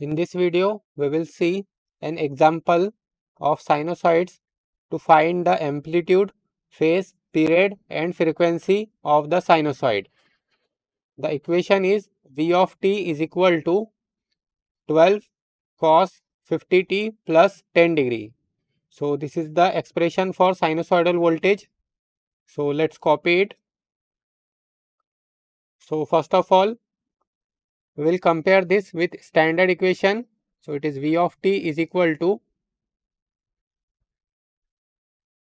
In this video, we will see an example of sinusoids to find the amplitude, phase, period and frequency of the sinusoid. The equation is V of t is equal to 12 cos 50 t plus 10 degree. So, this is the expression for sinusoidal voltage. So, let's copy it. So, first of all, we will compare this with standard equation. So, it is V of t is equal to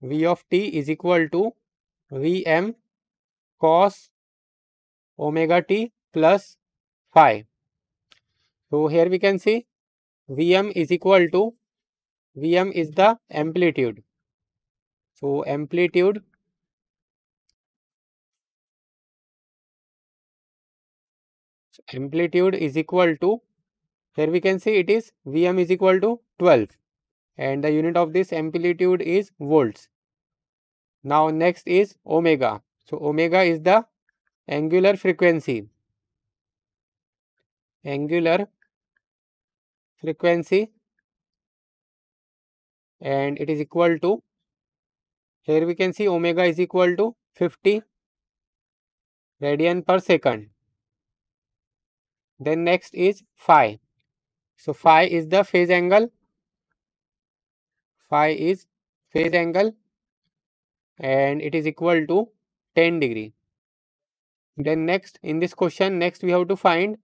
V of t is equal to Vm cos omega t plus phi. So, here we can see Vm is equal to Vm is the amplitude. So, amplitude amplitude is equal to here we can see it is Vm is equal to 12 and the unit of this amplitude is volts. Now next is omega. So omega is the angular frequency. Angular frequency and it is equal to here we can see omega is equal to 50 radian per second then next is phi. So phi is the phase angle. Phi is phase angle and it is equal to 10 degree. Then next in this question next we have to find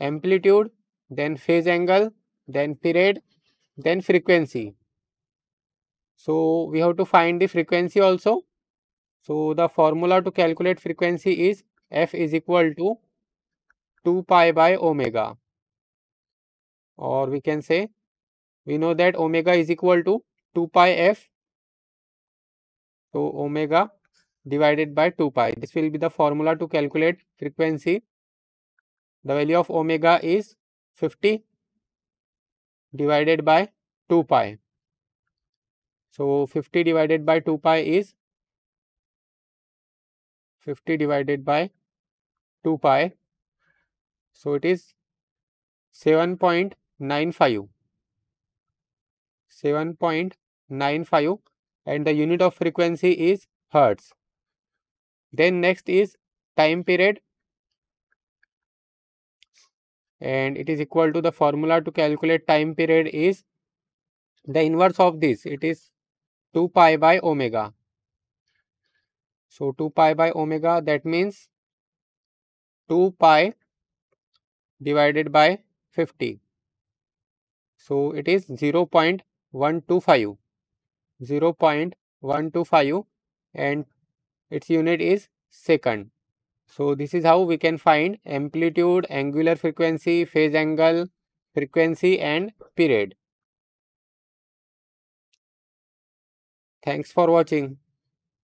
amplitude then phase angle then period then frequency. So we have to find the frequency also. So the formula to calculate frequency is f is equal to 2 pi by omega or we can say we know that omega is equal to 2 pi f so omega divided by 2 pi this will be the formula to calculate frequency the value of omega is 50 divided by 2 pi so 50 divided by 2 pi is 50 divided by 2 pi so, it is 7.95, 7.95 and the unit of frequency is hertz. Then next is time period and it is equal to the formula to calculate time period is the inverse of this it is 2 pi by omega. So, 2 pi by omega that means 2 pi divided by 50. So, it is 0 0.125, 0 0.125 and its unit is second. So, this is how we can find amplitude, angular frequency, phase angle, frequency and period. Thanks for watching.